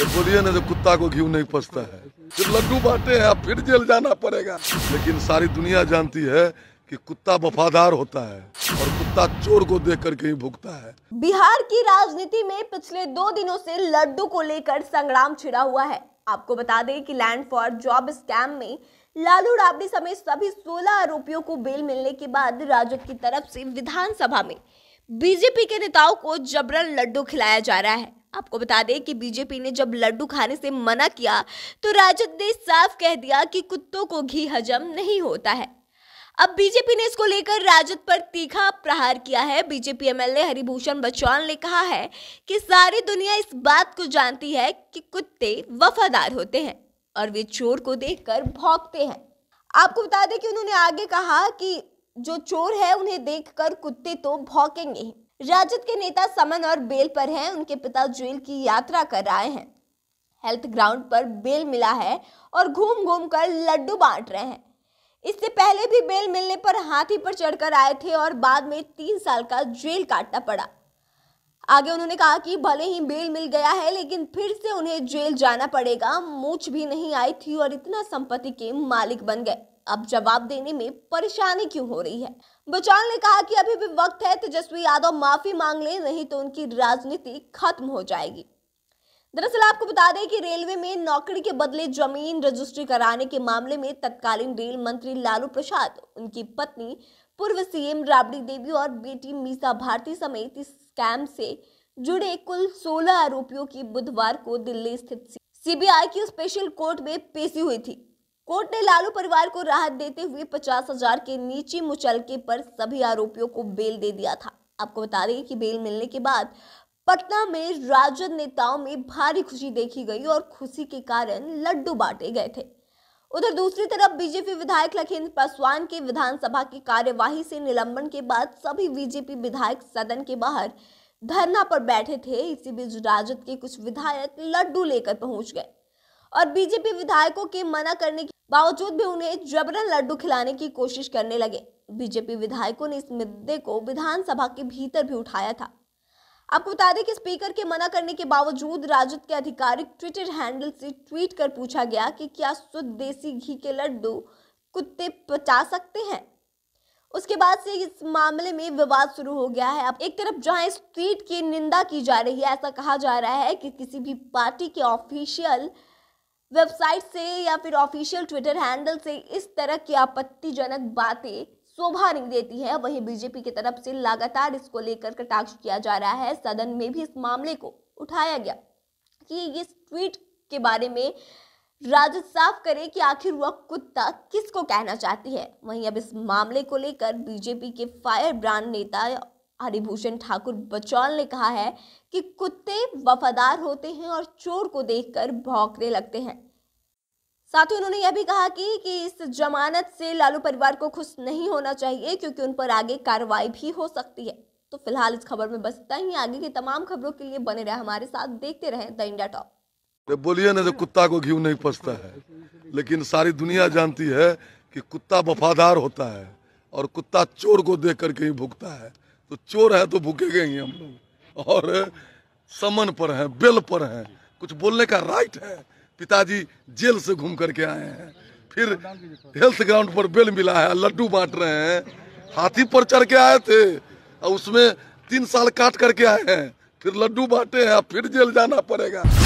तो बोलिए ना जो कुत्ता को घी नहीं पसता है फिर लड्डू बांटे हैं फिर जेल जाना पड़ेगा लेकिन सारी दुनिया जानती है कि कुत्ता वफादार होता है और कुत्ता चोर को देख कर ही भुगता है बिहार की राजनीति में पिछले दो दिनों से लड्डू को लेकर संग्राम छिड़ा हुआ है आपको बता दें कि लैंड फॉर जॉब स्कैम में लालू राबड़ी समेत सभी 16 आरोपियों को बेल मिलने के बाद राजद की तरफ से विधानसभा में बीजेपी के नेताओं को जबरन लड्डू खिलाया जा रहा है आपको बता दें कि बीजेपी ने जब लड्डू खाने से मना किया तो राजद ने साफ कह दिया कि कुत्तों को घी हजम नहीं होता है अब बीजेपी ने इसको लेकर राजद पर तीखा प्रहार किया है बीजेपी एमएलए हरिभूषण बचौल ने कहा है कि सारी दुनिया इस बात को जानती है कि कुत्ते वफादार होते हैं और वे चोर को देखकर भौंकते हैं आपको बता दें कि उन्होंने आगे कहा कि जो चोर है उन्हें देखकर कुत्ते तो भौंकेंगे ही राजद के नेता समन और बेल पर हैं उनके पिता जेल की यात्रा कर रहे हैं हेल्थ ग्राउंड पर बेल मिला है और घूम घूम कर लड्डू बांट रहे हैं इससे पहले भी बेल मिलने पर हाथी पर चढ़कर आए थे और बाद में तीन साल का जेल काटना पड़ा आगे उन्होंने कहा कि भले ही बेल मिल गया है लेकिन फिर से उन्हें जेल जाना पड़ेगा मूछ भी नहीं आई थी और इतना संपत्ति के मालिक बन गए अब जवाब देने में परेशानी क्यों हो रही है बचाल ने कहा कि अभी भी वक्त है तेजस्वी यादव माफी मांग ले नहीं तो उनकी राजनीति खत्म हो जाएगी दरअसल आपको बता दें कि रेलवे में नौकरी के बदले जमीन रजिस्ट्री कराने के मामले में तत्कालीन रेल मंत्री लालू प्रसाद उनकी पत्नी पूर्व सीएम राबड़ी देवी और बेटी मीसा भारती समेत स्कैम से जुड़े कुल 16 आरोपियों की बुधवार को दिल्ली स्थित सीबीआई की स्पेशल कोर्ट में पेशी हुई थी कोर्ट ने लालू परिवार को राहत देते हुए पचास हजार के नीचे मुचलके पर सभी आरोपियों को बेल दे दिया था आपको बता दें कि बेल मिलने के बाद पटना में राजद नेताओं में भारी खुशी देखी गई और खुशी के कारण लड्डू बांटे गए थे उधर दूसरी तरफ बीजेपी विधायक लखेंद्र पासवान के विधानसभा की कार्यवाही से निलंबन के बाद सभी बीजेपी विधायक सदन के बाहर धरना पर बैठे थे इसी बीच राजद के कुछ विधायक लड्डू लेकर पहुंच गए और बीजेपी विधायकों के मना करने के बावजूद भी उन्हें जबरन लड्डू खिलाने की कोशिश करने लगे बीजेपी विधायकों ने इस मुद्दे को विधानसभा के भीतर भी उठाया था आपको बता दें कि स्पीकर के मना करने के बावजूद राजद के आधिकारिक ट्विटर हैंडल से ट्वीट कर पूछा गया कि क्या शुद्ध देसी घी के लड्डू कुत्ते पचा सकते हैं उसके बाद से इस मामले में विवाद शुरू हो गया है अब एक तरफ जहां इस ट्वीट की निंदा की जा रही है ऐसा कहा जा रहा है कि किसी भी पार्टी के ऑफिशियल वेबसाइट से या फिर ऑफिशियल ट्विटर हैंडल से इस तरह की आपत्तिजनक बातें शोभा नहीं देती है वहीं बीजेपी की तरफ से लगातार इसको लेकर कटाक्ष किया जा रहा है सदन में भी इस मामले को उठाया गया कि इस ट्वीट के बारे में राजद साफ करे कि आखिर वह कुत्ता किसको कहना चाहती है वहीं अब इस मामले को लेकर बीजेपी के फायर ब्रांड नेता हरिभूषण ठाकुर बचौल ने कहा है कि कुत्ते वफादार होते हैं और चोर को देखकर भौंकने लगते हैं साथ ही उन्होंने यह भी कहा कि, कि इस जमानत से लालू परिवार को खुश नहीं होना चाहिए क्योंकि उन पर आगे कार्रवाई भी हो सकती है तो फिलहाल इस खबर में बस इतना ही आगे की तमाम खबरों के लिए बने रहे हमारे साथ देखते रहें द इंडिया टॉप तो बोलिए ना जो कुत्ता को घी नहीं पसता है लेकिन सारी दुनिया जानती है कि कुत्ता वफादार होता है और कुत्ता चोर को देख करके ही भुगता है तो चोर है तो भूखेगे ही हम लोग और समन पर हैं बेल पर हैं कुछ बोलने का राइट है पिताजी जेल से घूम करके आए हैं फिर हेल्थ ग्राउंड पर बेल मिला है लड्डू बांट रहे हैं हाथी पर चढ़ के आए थे और उसमें तीन साल काट करके आए हैं फिर लड्डू बांटे हैं फिर जेल जाना पड़ेगा